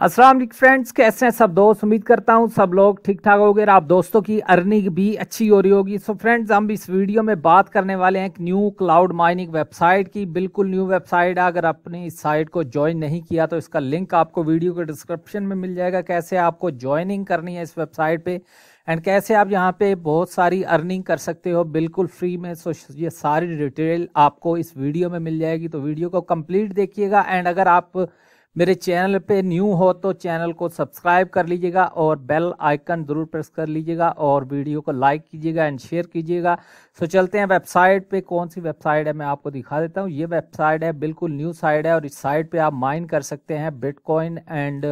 Aslam friends कैसे हैं सब दोस्त उम्मीद करता हूं सब लोग ठीक ठाक हो गए आप दोस्तों की अर्निंग भी अच्छी हो रही होगी सो फ्रेंड्स हम इस वीडियो में बात करने वाले हैं एक न्यू क्लाउड माइनिंग वेबसाइट की बिल्कुल न्यू वेबसाइट है अगर आपने इस साइट को ज्वाइन नहीं किया तो इसका लिंक आपको वीडियो के डिस्क्रिप्शन में मिल जाएगा कैसे आपको ज्वाइनिंग करनी है इस वेबसाइट पर एंड कैसे आप यहाँ पे बहुत सारी अर्निंग कर सकते हो बिल्कुल फ्री में सो ये सारी डिटेल आपको इस वीडियो में मिल जाएगी तो वीडियो को कम्प्लीट देखिएगा एंड अगर आप मेरे चैनल पे न्यू हो तो चैनल को सब्सक्राइब कर लीजिएगा और बेल आइकन ज़रूर प्रेस कर लीजिएगा और वीडियो को लाइक कीजिएगा एंड शेयर कीजिएगा सो चलते हैं वेबसाइट पे कौन सी वेबसाइट है मैं आपको दिखा देता हूँ ये वेबसाइट है बिल्कुल न्यू साइट है और इस साइट पर आप माइन कर सकते हैं bitcoin and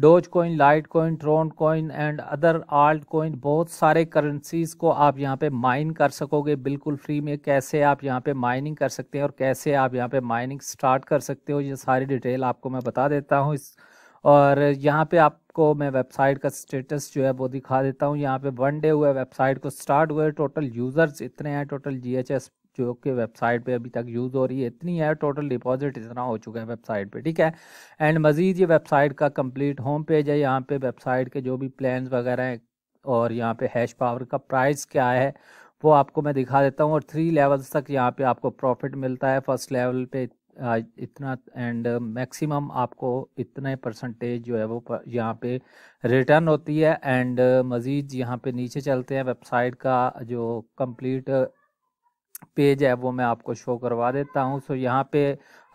Dogecoin Litecoin Tron coin and other altcoin बहुत सारे करेंसीज़ को आप यहाँ पे माइन कर सकोगे बिल्कुल फ्री में कैसे आप यहाँ पे माइनिंग कर सकते हैं और कैसे आप यहाँ पे माइनिंग स्टार्ट कर सकते हो ये सारी डिटेल आपको मैं बता देता हूँ इस और यहाँ पे आपको मैं वेबसाइट का स्टेटस जो है वो दिखा देता हूँ यहाँ पे वन डे हुआ वेबसाइट को स्टार्ट हुए टोटल यूज़र्स इतने हैं टोटल जी एच एस जो कि वेबसाइट पे अभी तक यूज़ हो रही है इतनी है टोटल डिपॉजिट इतना हो चुका है वेबसाइट पे ठीक है एंड मज़ीद ये वेबसाइट का कंप्लीट होम पेज है यहाँ पे वेबसाइट के जो भी प्लान वगैरह हैं और यहाँ पे हैश पावर का प्राइस क्या है वो आपको मैं दिखा देता हूँ और थ्री लेवल्स तक यहाँ पर आपको प्रॉफिट मिलता है फर्स्ट लेवल पर इतना एंड मैक्सिमम आपको इतने परसेंटेज जो है वो यहाँ पे रिटर्न होती है एंड मज़ीद यहाँ पे नीचे चलते हैं वेबसाइट का जो कंप्लीट पेज है वो मैं आपको शो करवा देता हूँ सो यहाँ पे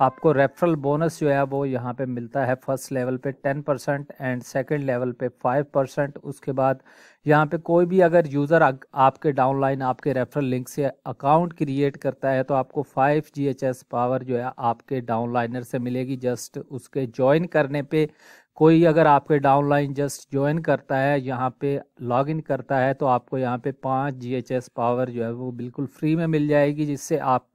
आपको रेफरल बोनस जो है वो यहाँ पे मिलता है फर्स्ट लेवल पे ten percent and second level पे फाइव परसेंट उसके बाद यहाँ पे कोई भी अगर यूज़र आपके डाउनलाइन आपके रेफरल लिंक से अकाउंट क्रिएट करता है तो आपको फाइव जी पावर जो है आपके डाउनलाइनर से मिलेगी जस्ट उसके ज्वाइन करने पर कोई अगर आपके डाउनलाइन जस्ट ज्वाइन करता है यहाँ पे लॉगिन करता है तो आपको यहाँ पे पाँच जीएचएस पावर जो है वो बिल्कुल फ्री में मिल जाएगी जिससे आप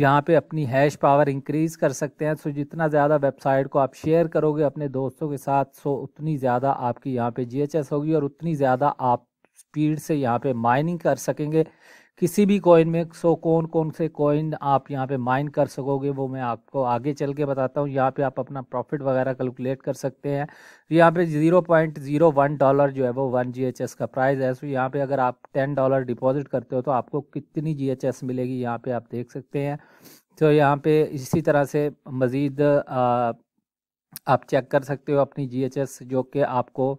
यहाँ पे अपनी हैश पावर इंक्रीज़ कर सकते हैं तो जितना ज़्यादा वेबसाइट को आप शेयर करोगे अपने दोस्तों के साथ सो उतनी ज़्यादा आपकी यहाँ पे जीएचएस होगी और उतनी ज़्यादा आप स्पीड से यहाँ पे माइनिंग कर सकेंगे किसी भी कॉइन में सो कौन कौन से कॉइन आप यहाँ पे माइन कर सकोगे वो मैं आपको आगे चल के बताता हूँ यहाँ पे आप अपना प्रॉफिट वगैरह कैलकुलेट कर सकते हैं यहाँ पे zero point zero one dollar जो है वो वन जी एच एस का प्राइस है सो यहाँ पे अगर आप टेन डॉलर डिपॉजिट करते हो तो आपको कितनी जी एच एस मिलेगी यहाँ पर आप देख सकते हैं तो यहाँ पर इसी तरह से मज़ीद आप चेक कर सकते हो अपनी जी एच एस जो कि आपको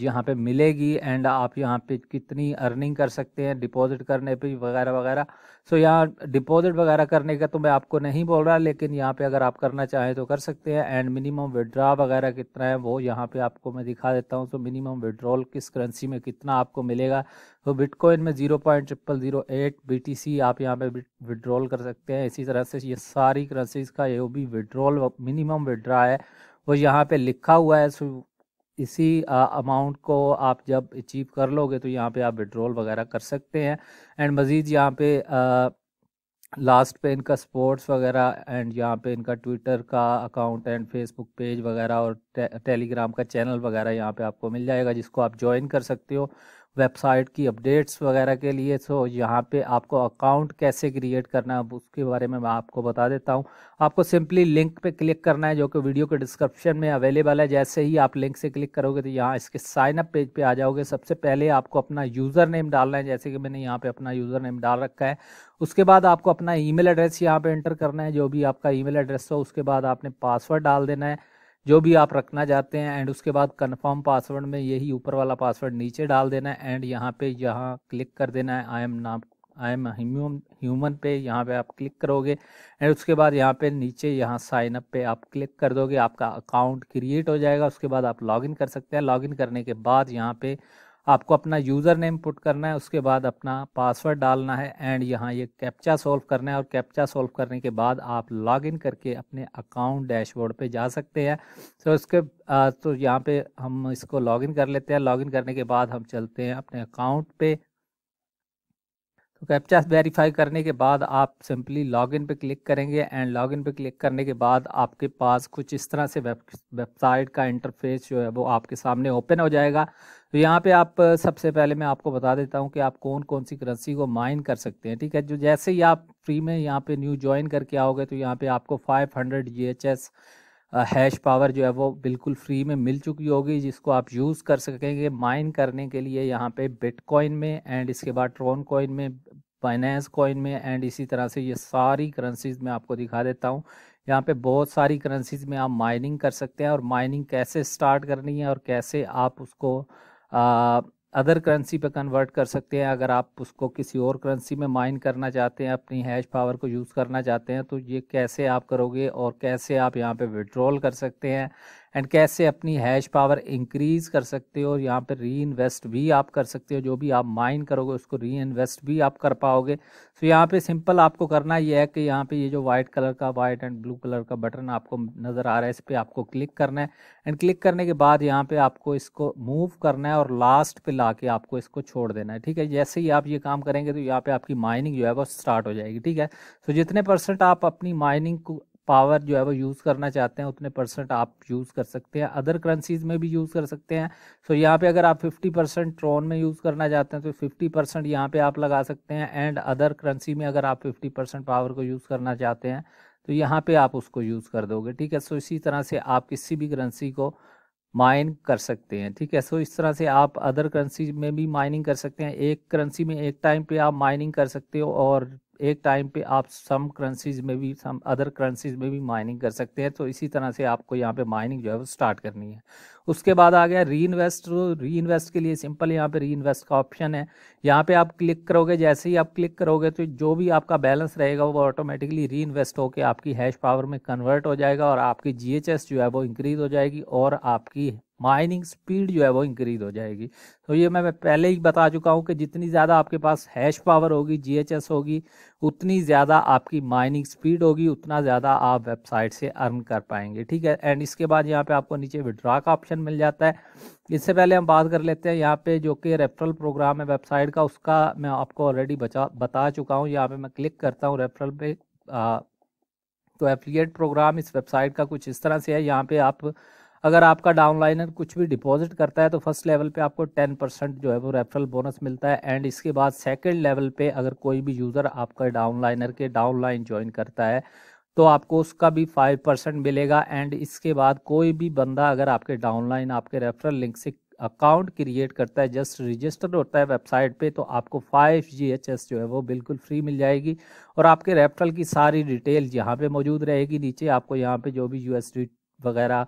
यहाँ पे मिलेगी एंड आप यहाँ पे कितनी अर्निंग कर सकते हैं डिपॉजिट करने पे वगैरह वगैरह सो यहाँ डिपॉजिट वगैरह करने का तो मैं आपको नहीं बोल रहा लेकिन यहाँ पे अगर आप करना चाहें तो कर सकते हैं एंड मिनिमम विड्रा वगैरह कितना है वो यहाँ पे आपको मैं दिखा देता हूँ तो मिनिमम विड्रॉल किस करेंसी में कितना आपको मिलेगा तो बिटकॉइन में zero point triple zero eight B T C आप यहाँ पे विड्रॉल कर सकते हैं इसी तरह से ये सारी करेंसीज का ये भी विड्रॉल मिनिमम विड्रा है वो यहाँ पे लिखा हुआ है सो इसी अमाउंट को आप जब अचीव कर लोगे तो यहाँ पे आप विड्रॉल वगैरह कर सकते हैं एंड मज़ीद यहाँ पे आ, लास्ट पे इनका स्पोर्ट्स वगैरह एंड यहाँ पे इनका ट्विटर का अकाउंट एंड फेसबुक पेज वगैरह और टे, टेलीग्राम का चैनल वगैरह यहाँ पे आपको मिल जाएगा जिसको आप ज्वाइन कर सकते हो वेबसाइट की अपडेट्स वगैरह के लिए सो यहाँ पे आपको अकाउंट कैसे क्रिएट करना है उसके बारे में मैं आपको बता देता हूँ आपको सिंपली लिंक पे क्लिक करना है जो कि वीडियो के डिस्क्रिप्शन में अवेलेबल है जैसे ही आप लिंक से क्लिक करोगे तो यहाँ इसके साइनअप पेज पे आ जाओगे सबसे पहले आपको अपना यूज़र नेम डालना है जैसे कि मैंने यहाँ पर अपना यूज़र नेम डाल रखा है उसके बाद आपको अपना ई एड्रेस यहाँ पर एंटर करना है जो भी आपका ई एड्रेस हो उसके बाद आपने पासवर्ड डाल देना है जो भी आप रखना चाहते हैं एंड उसके बाद कन्फर्म पासवर्ड में यही ऊपर वाला पासवर्ड नीचे डाल देना है एंड यहाँ पे यहाँ क्लिक कर देना है आई एम नाम आई एम ह्यूमन पे यहाँ पे आप क्लिक करोगे एंड उसके बाद यहाँ पे नीचे यहाँ साइन अप पे आप क्लिक कर दोगे आपका अकाउंट क्रिएट हो जाएगा उसके बाद आप लॉगिन कर सकते हैं लॉगिन करने के बाद यहाँ पे आपको अपना यूज़र नेम पुट करना है उसके बाद अपना पासवर्ड डालना है एंड यहाँ ये कैप्चा सॉल्व करना है और कैप्चा सॉल्व करने के बाद आप लॉगिन करके अपने अकाउंट डैशबोर्ड पे जा सकते हैं सो तो इसके तो यहाँ पे हम इसको लॉगिन कर लेते हैं लॉगिन करने के बाद हम चलते हैं अपने अकाउंट पे कैप्चा वेरीफाई करने के बाद आप सिंपली लॉगिन पे क्लिक करेंगे एंड लॉगिन पे क्लिक करने के बाद आपके पास कुछ इस तरह से वेब वेबसाइट का इंटरफेस जो है वो आपके सामने ओपन हो जाएगा तो यहाँ पे आप सबसे पहले मैं आपको बता देता हूँ कि आप कौन कौन सी करेंसी को माइन कर सकते हैं ठीक है जो जैसे ही आप फ्री में यहाँ पे न्यू ज्वाइन करके आओगे तो यहाँ पे आपको five hundred G H S hash power जो है वो बिल्कुल फ्री में मिल चुकी होगी जिसको आप यूज़ कर सकेंगे माइन करने के लिए यहाँ पे बिटकॉइन में एंड इसके बाद ट्रोन कॉइन में फाइनेंस कॉइन में एंड इसी तरह से ये सारी करेंसीज मैं आपको दिखा देता हूँ यहाँ पे बहुत सारी करेंसीज में आप माइनिंग कर सकते हैं और माइनिंग कैसे स्टार्ट करनी है और कैसे आप उसको आ, अदर करेंसी पे कन्वर्ट कर सकते हैं अगर आप उसको किसी और करेंसी में माइन करना चाहते हैं अपनी हैश पावर को यूज़ करना चाहते हैं तो ये कैसे आप करोगे और कैसे आप यहाँ पे विड्रॉल कर सकते हैं एंड कैसे अपनी हैश पावर इंक्रीज़ कर सकते हो और यहाँ पर री इन्वेस्ट भी आप कर सकते हो जो भी आप माइन करोगे उसको री इन्वेस्ट भी आप कर पाओगे सो so, यहाँ पे सिंपल आपको करना ये है कि यहाँ पे ये जो वाइट कलर का वाइट एंड ब्लू कलर का बटन आपको नज़र आ रहा है इस पर आपको क्लिक करना है एंड क्लिक करने के बाद यहाँ पर आपको इसको मूव करना है और लास्ट पे ला के आपको इसको छोड़ देना है ठीक है जैसे ही आप ये काम करेंगे तो यहाँ पर आपकी माइनिंग जो है वो स्टार्ट हो जाएगी ठीक है सो so, जितने परसेंट आप अपनी माइनिंग पावर जो है वो यूज़ करना चाहते हैं उतने परसेंट आप यूज़ कर सकते हैं अदर करेंसीज़ में भी यूज़ कर सकते हैं सो so, यहाँ पे अगर आप 50 परसेंट ट्रोन में यूज़ करना चाहते हैं तो 50 परसेंट यहाँ पर आप लगा सकते हैं एंड अदर करेंसी में अगर आप 50 परसेंट पावर को यूज़ करना चाहते हैं तो यहाँ पर आप उसको यूज़ कर दोगे ठीक है सो so, इसी तरह से आप किसी भी करेंसी को माइन कर सकते हैं ठीक है सो इस तरह से आप अदर करेंसी में भी माइनिंग कर सकते हैं एक करेंसी में एक टाइम पर आप माइनिंग कर सकते हो और एक टाइम पे आप सम करेंसीज में भी सम अदर करेंसीज में भी माइनिंग कर सकते हैं तो इसी तरह से आपको यहाँ पे माइनिंग जो है वो स्टार्ट करनी है उसके बाद आ गया री इन्वेस्ट री इन्वेस्ट के लिए सिंपल यहाँ पे री इन्वेस्ट का ऑप्शन है यहाँ पे आप क्लिक करोगे जैसे ही आप क्लिक करोगे तो जो भी आपका बैलेंस रहेगा वो ऑटोमेटिकली री इन्वेस्ट होकर आपकी हैश पावर में कन्वर्ट हो जाएगा और आपकी जी जो है वो इंक्रीज हो जाएगी और आपकी माइनिंग स्पीड जो है वो इंक्रीज हो जाएगी तो ये मैं पहले ही बता चुका हूँ कि जितनी ज़्यादा आपके पास हैश पावर होगी जीएचएस होगी उतनी ज़्यादा आपकी माइनिंग स्पीड होगी उतना ज़्यादा आप वेबसाइट से अर्न कर पाएंगे ठीक है एंड इसके बाद यहाँ पे आपको नीचे विड्रा का ऑप्शन मिल जाता है इससे पहले हम बात कर लेते हैं यहाँ पे जो कि रेफरल प्रोग्राम है वेबसाइट का उसका मैं आपको ऑलरेडी बचा बता चुका हूँ यहाँ पर मैं क्लिक करता हूँ रेफरल पे आ, तो एफिलिएट प्रोग्राम इस वेबसाइट का कुछ इस तरह से है यहाँ पर आप अगर आपका डाउनलाइनर कुछ भी डिपॉजिट करता है तो फर्स्ट लेवल पे आपको टेन परसेंट जो है वो रेफरल बोनस मिलता है एंड इसके बाद सेकंड लेवल पे अगर कोई भी यूज़र आपका डाउनलाइनर के डाउनलाइन ज्वाइन करता है तो आपको उसका भी फाइव परसेंट मिलेगा एंड इसके बाद कोई भी बंदा अगर आपके डाउनलाइन आपके रेफरल लिंक से अकाउंट क्रिएट करता है जस्ट रजिस्टर होता है वेबसाइट पे तो आपको फाइव जी एच एस जो है वो बिल्कुल फ्री मिल जाएगी और आपके रेफरल की सारी डिटेल यहाँ पे मौजूद रहेगी नीचे आपको यहाँ पे जो भी यू वगैरह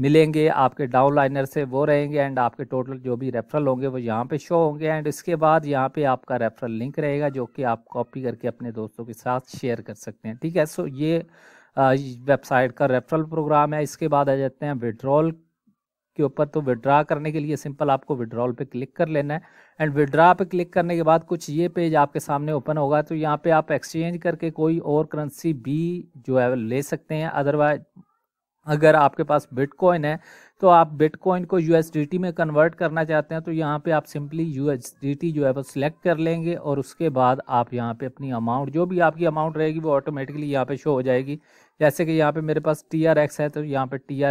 मिलेंगे आपके डाउन लाइनर से वो रहेंगे एंड आपके टोटल जो भी रेफरल होंगे वो यहाँ पे शो होंगे एंड इसके बाद यहाँ पे आपका रेफरल लिंक रहेगा जो कि आप कॉपी करके अपने दोस्तों के साथ शेयर कर सकते हैं ठीक है सो ये वेबसाइट का रेफरल प्रोग्राम है इसके बाद आ जाते हैं विड्रॉल के ऊपर तो विड्रा करने के लिए सिंपल आपको विड्रॉल पे क्लिक कर लेना है एंड विड्रा पे क्लिक करने के बाद कुछ ये पेज आपके सामने ओपन होगा तो यहाँ पे आप एक्सचेंज करके कोई और करेंसी भी जो है ले सकते हैं अदरवाइज अगर आपके पास बिटकॉइन है तो आप बिटकॉइन को यू में कन्वर्ट करना चाहते हैं तो यहाँ पे आप सिंपली यू जो है वो सिलेक्ट कर लेंगे और उसके बाद आप यहाँ पे अपनी अमाउंट जो भी आपकी अमाउंट रहेगी वो ऑटोमेटिकली यहाँ पे शो हो जाएगी जैसे कि यहाँ पे मेरे पास टी है तो यहाँ पे टी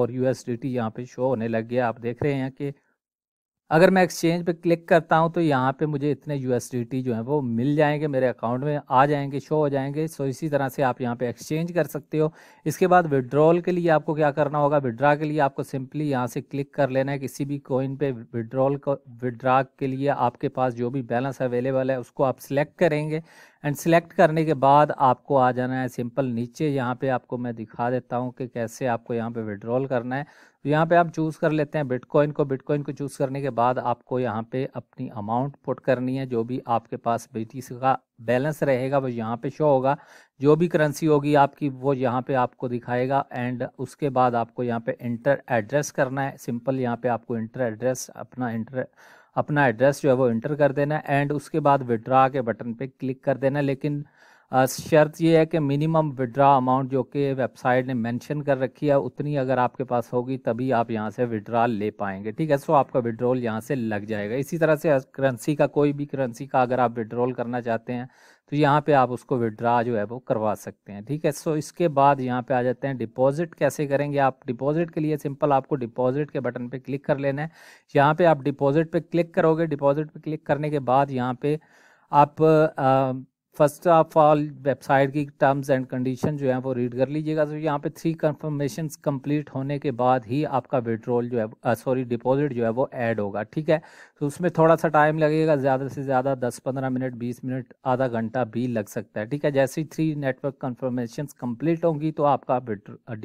और यू एस यहाँ पे शो होने लग गया आप देख रहे हैं कि अगर मैं एक्सचेंज पे क्लिक करता हूँ तो यहाँ पे मुझे इतने यू जो हैं वो मिल जाएंगे मेरे अकाउंट में आ जाएंगे शो हो जाएंगे सो इसी तरह से आप यहाँ पे एक्सचेंज कर सकते हो इसके बाद विड्रॉल के लिए आपको क्या करना होगा विड्रा के लिए आपको सिंपली यहाँ से क्लिक कर लेना है किसी भी कोइन पे विड्रॉल को विड्रा के लिए आपके पास जो भी बैलेंस अवेलेबल है उसको आप सिलेक्ट करेंगे एंड सिलेक्ट करने के बाद आपको आ जाना है सिंपल नीचे यहाँ पे आपको मैं दिखा देता हूँ कि कैसे आपको यहाँ पे विड्रॉल करना है तो यहाँ पे आप चूज़ कर लेते हैं बिटकॉइन को बिटकॉइन को चूज़ करने के बाद आपको यहाँ पे अपनी अमाउंट पुट करनी है जो भी आपके पास बी का बैलेंस रहेगा वो यहाँ पे शो होगा जो भी करेंसी होगी आपकी वो यहाँ पे आपको दिखाएगा एंड उसके बाद आपको यहाँ पे इंटर एड्रेस करना है सिंपल यहाँ पे आपको इंटर एड्रेस अपना इंटर अपना एड्रेस जो है वो इंटर कर देना एंड उसके बाद विड्रा के बटन पे क्लिक कर देना लेकिन शर्त ये है कि मिनिमम विड्रा अमाउंट जो कि वेबसाइट ने मेंशन कर रखी है उतनी अगर आपके पास होगी तभी आप यहाँ से विड्रा ले पाएंगे ठीक है सो आपका विड्रोल यहाँ से लग जाएगा इसी तरह से करेंसी का कोई भी करेंसी का अगर आप विड्रोल करना चाहते हैं तो यहाँ पे आप उसको विड्रा जो है वो करवा सकते हैं ठीक है सो इसके बाद यहाँ पे आ जाते हैं डिपॉजिट कैसे करेंगे आप डिपॉजिट के लिए सिंपल आपको डिपॉजिट के बटन पे क्लिक कर लेना है यहाँ पे आप डिपॉजिट पे क्लिक करोगे डिपॉजिट पे क्लिक करने के बाद यहाँ पे आप आ, फर्स्ट ऑफ ऑल वेबसाइट की टर्म्स एंड कंडीशन जो है वो रीड कर लीजिएगा तो यहाँ पे थ्री कन्फर्मेशन कंप्लीट होने के बाद ही आपका विड्रॉल जो है सॉरी डिपॉजिट जो है वो ऐड होगा ठीक है तो उसमें थोड़ा सा टाइम लगेगा ज़्यादा से ज़्यादा दस पंद्रह मिनट बीस मिनट आधा घंटा भी लग सकता है ठीक है जैसे ही थ्री नेटवर्क कन्फर्मेशन कम्प्लीट होंगी तो आपका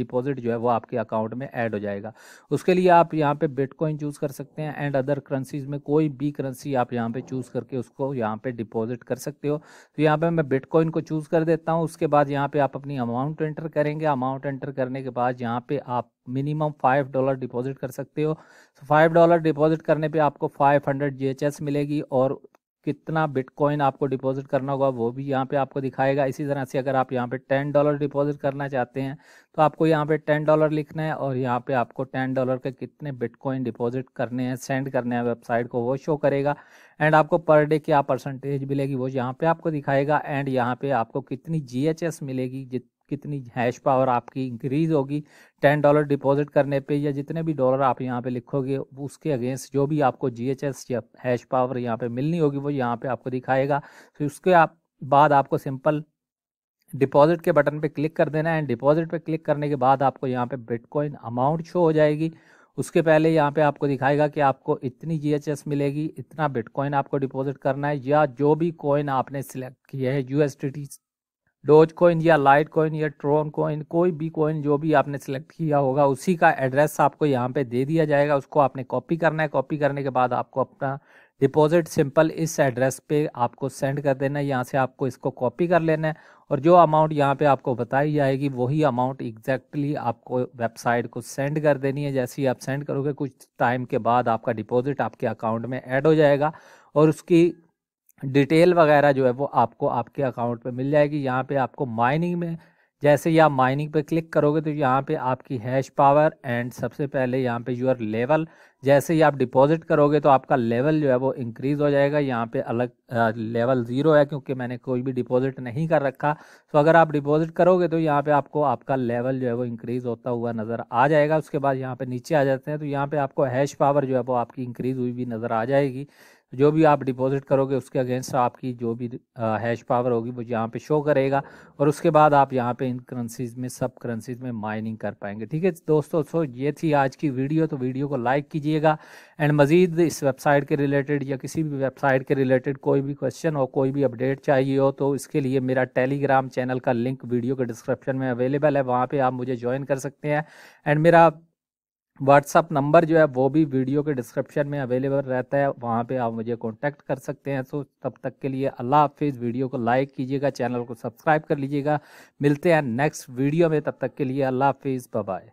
डिपॉजिट जो है वो आपके अकाउंट में ऐड हो जाएगा उसके लिए आप यहाँ पर बिटकॉइन चूज़ कर सकते हैं एंड अदर करेंसीज में कोई भी करेंसी आप यहाँ पर चूज़ करके उसको यहाँ पर डिपॉजिट कर सकते हो तो यहाँ पे मैं बिटकॉइन को चूज़ कर देता हूँ उसके बाद यहाँ पे आप अपनी अमाउंट एंटर करेंगे अमाउंट एंटर करने के बाद यहाँ पे आप मिनिमम फाइव डॉलर डिपॉजिट कर सकते हो फाइव डॉलर डिपॉजिट करने पे आपको फाइव हंड्रेड जी मिलेगी और कितना बिटकॉइन आपको डिपॉजिट करना होगा वो भी यहाँ पे आपको दिखाएगा इसी तरह से अगर आप यहाँ पे टेन डॉलर डिपॉजिट करना चाहते हैं तो आपको यहाँ पे टेन डॉलर लिखना है और यहाँ पे आपको टेन डॉलर के कितने बिटकॉइन डिपॉजिट करने हैं सेंड करने हैं वेबसाइट को वो शो करेगा एंड आपको पर डे क्या परसेंटेज मिलेगी वो यहाँ पे आपको दिखाएगा एंड यहाँ पे आपको कितनी जी मिलेगी जित कितनी हैश पावर आपकी इंक्रीज होगी टेन डॉलर डिपॉजिट करने पे या जितने भी डॉलर आप यहाँ पे लिखोगे उसके अगेंस्ट जो भी आपको जी एच एस या हैश पावर यहाँ पे मिलनी होगी वो यहाँ पे आपको दिखाएगा फिर तो उसके आप बाद आपको सिंपल डिपॉजिट के बटन पे क्लिक कर देना है एंड डिपॉजिट पे क्लिक करने के बाद आपको यहाँ पे बिटकॉइन अमाउंट शो हो जाएगी उसके पहले यहाँ पे आपको दिखाएगा कि आपको इतनी जीएचएस मिलेगी इतना बिटकॉइन आपको डिपॉजिट करना है या जो भी कॉइन आपने सिलेक्ट किया है टी डोज कोइन या लाइट कोइन या ट्रोन कोइन कोई भी कोइन जो भी आपने सेलेक्ट किया होगा उसी का एड्रेस आपको यहाँ पे दे दिया जाएगा उसको आपने कॉपी करना है कॉपी करने के बाद आपको अपना डिपॉजिट सिंपल इस एड्रेस पे आपको सेंड कर देना है यहाँ से आपको इसको कॉपी कर लेना है और जो अमाउंट यहाँ पे आपको बताई जाएगी वही अमाउंट एग्जैक्टली आपको वेबसाइट को सेंड कर देनी है जैसे ही आप सेंड करोगे कुछ टाइम के बाद आपका डिपॉजिट आपके अकाउंट में ऐड हो जाएगा और उसकी डिटेल वगैरह जो है वो आपको आपके अकाउंट पे मिल जाएगी यहाँ पे आपको माइनिंग में जैसे ही आप माइनिंग पे क्लिक करोगे तो यहाँ पे आपकी हैश पावर एंड सबसे पहले यहाँ पे यूर लेवल जैसे ही आप डिपॉजिट करोगे तो आपका लेवल जो है वो इंक्रीज़ हो जाएगा यहाँ पे अलग आ, लेवल ज़ीरो है क्योंकि मैंने कोई भी डिपॉजिट नहीं कर रखा तो अगर आप डिपॉजिट करोगे तो यहाँ पे आपको आपका लेवल जो है वो इंक्रीज़ होता हुआ नज़र आ जाएगा उसके बाद यहाँ पे नीचे आ जाते हैं तो यहाँ पे आपको हैश पावर जो है वो आपकी इंक्रीज़ हुई भी नज़र आ जाएगी तो जो भी आप डिपॉजिट करोगे उसके अगेंस्ट आपकी जो भी हैश पावर होगी वो यहाँ पे शो करेगा और उसके बाद आप यहाँ पे इन करेंसीज में सब करेंसीज में माइनिंग कर पाएंगे ठीक है दोस्तों सो तो ये थी आज की वीडियो तो वीडियो को लाइक कीजिएगा एंड मज़ीद इस वेबसाइट के रिलेटेड या किसी भी वेबसाइट के रिलेटेड कोई भी क्वेश्चन हो कोई भी अपडेट चाहिए हो तो इसके लिए मेरा टेलीग्राम चैनल का लिंक वीडियो के डिस्क्रिप्शन में अवेलेबल है वहाँ पर आप मुझे ज्वाइन कर सकते हैं एंड मेरा व्हाट्सअप नंबर जो है वो भी वीडियो के डिस्क्रिप्शन में अवेलेबल रहता है वहाँ पे आप मुझे कांटेक्ट कर सकते हैं सो तब तक के लिए अल्लाह हाफिज़ वीडियो को लाइक कीजिएगा चैनल को सब्सक्राइब कर लीजिएगा मिलते हैं नेक्स्ट वीडियो में तब तक के लिए अल्लाह हाफिज़ बाय